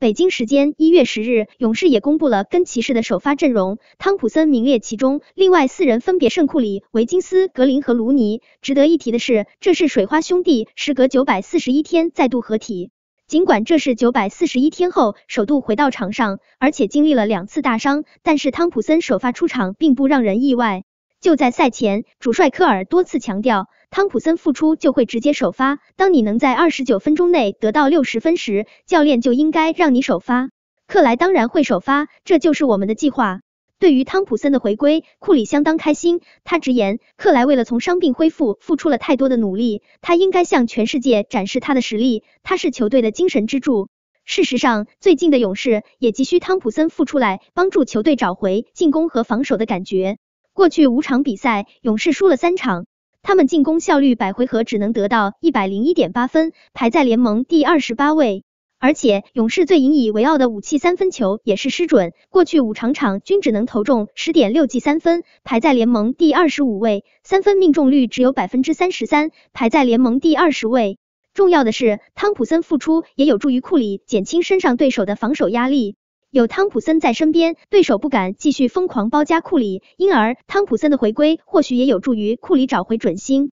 北京时间一月十日，勇士也公布了跟骑士的首发阵容，汤普森名列其中，另外四人分别圣库里、维金斯、格林和卢尼。值得一提的是，这是水花兄弟时隔九百四十一天再度合体。尽管这是九百四十一天后首度回到场上，而且经历了两次大伤，但是汤普森首发出场并不让人意外。就在赛前，主帅科尔多次强调。汤普森复出就会直接首发。当你能在二十九分钟内得到六十分时，教练就应该让你首发。克莱当然会首发，这就是我们的计划。对于汤普森的回归，库里相当开心。他直言，克莱为了从伤病恢复付出了太多的努力，他应该向全世界展示他的实力。他是球队的精神支柱。事实上，最近的勇士也急需汤普森复出来帮助球队找回进攻和防守的感觉。过去五场比赛，勇士输了三场。他们进攻效率百回合只能得到一百零一点八分，排在联盟第二十八位。而且勇士最引以为傲的武器三分球也是失准，过去五场场均只能投中十点六记三分，排在联盟第二十五位，三分命中率只有百分之三十三，排在联盟第二十位。重要的是，汤普森复出也有助于库里减轻身上对手的防守压力。有汤普森在身边，对手不敢继续疯狂包夹库里，因而汤普森的回归或许也有助于库里找回准星。